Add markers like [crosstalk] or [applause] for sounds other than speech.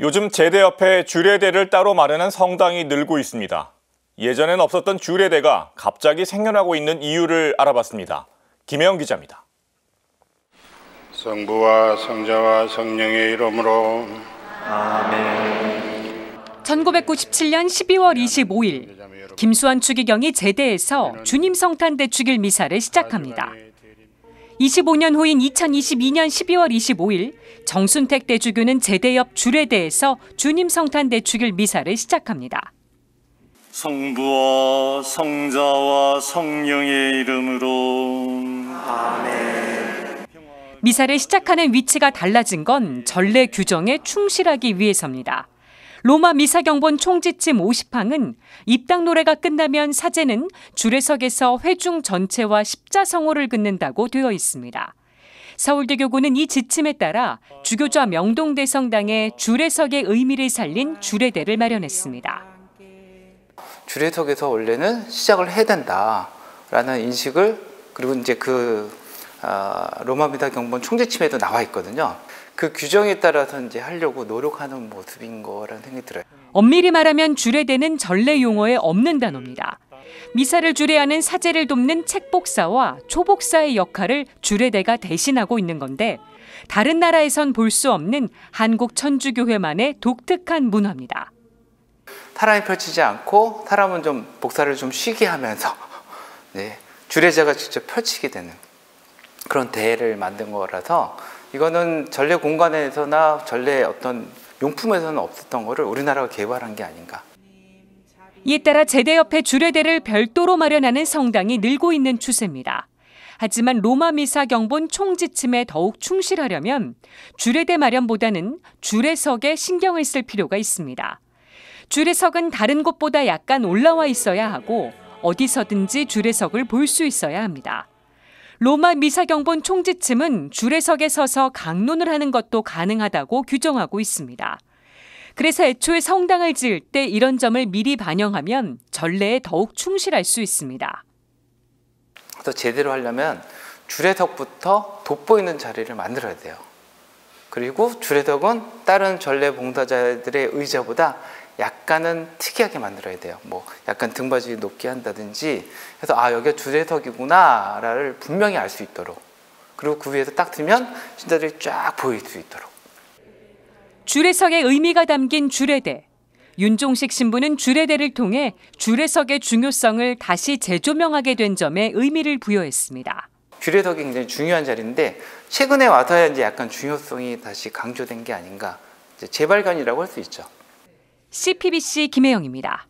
요즘 제대 옆에 주례대를 따로 마련한 성당이 늘고 있습니다. 예전엔 없었던 주례대가 갑자기 생겨나고 있는 이유를 알아봤습니다. 김혜영 기자입니다. 성부와 성자와 성령의 이름으로 아멘. 1997년 12월 25일 김수환 추기경이 제대에서 주님 성탄대 축일 미사를 시작합니다. 25년 후인 2022년 12월 25일 정순택 대주교는 제대 옆 주례대에서 주님 성탄 대축일 미사를 시작합니다. 성부와 성자와 성령의 이름으로 아멘. 미사를 시작하는 위치가 달라진 건 전례 규정에 충실하기 위해서입니다. 로마 미사경본 총지침 50항은 입당 노래가 끝나면 사제는 주례석에서 회중 전체와 십자성호를 긋는다고 되어 있습니다. 서울대교구는 이 지침에 따라 주교좌 명동대성당에 주례석의 의미를 살린 주례대를 마련했습니다. 주례석에서 원래는 시작을 해야 된다라는 인식을 그리고 이제 그 아, 로마 미사 경본 총재침에도 나와 있거든요. 그 규정에 따라서 이제 하려고 노력하는 모습인 거라는 생각이 들어요. 엄밀히 말하면 주례대는 전래 용어에 없는 단어입니다. 미사를 주례하는 사제를 돕는 책복사와 초복사의 역할을 주례대가 대신하고 있는 건데 다른 나라에선 볼 수 없는 한국 천주교회만의 독특한 문화입니다. 사람이 펼치지 않고 사람은 좀 복사를 좀 쉬게 하면서 [laughs] 네, 주례자가 직접 펼치게 되는 그런 대회를 만든 거라서 이거는 전래 공간에서나 전래 어떤 용품에서는 없었던 거를 우리나라가 개발한 게 아닌가. 이에 따라 제대 옆에 주례대를 별도로 마련하는 성당이 늘고 있는 추세입니다. 하지만 로마 미사 경본 총지침에 더욱 충실하려면 주례대 마련보다는 주례석에 신경을 쓸 필요가 있습니다. 주례석은 다른 곳보다 약간 올라와 있어야 하고 어디서든지 주례석을 볼 수 있어야 합니다. 로마 미사경본 총지침은 줄례석에 서서 강론을 하는 것도 가능하다고 규정하고 있습니다. 그래서 애초에 성당을 지을 때 이런 점을 미리 반영하면 전례에 더욱 충실할 수 있습니다. 또 제대로 하려면 주례석부터 돋보이는 자리를 만들어야 돼요. 그리고 주례석은 다른 전례 봉사자들의 의자보다 약간은 특이하게 만들어야 돼요. 뭐 약간 등받이 높게 한다든지 해서 아 여기가 주례석이구나를 분명히 알 수 있도록 그리고 그 위에서 딱 들면 신자들이 쫙 보일 수 있도록 주례석의 의미가 담긴 주례대 윤종식 신부는 주례대를 통해 주례석의 중요성을 다시 재조명하게 된 점에 의미를 부여했습니다. 주례석이 굉장히 중요한 자리인데 최근에 와서야 이제 약간 중요성이 다시 강조된 게 아닌가 재발견이라고 할 수 있죠. CPBC 김혜영입니다.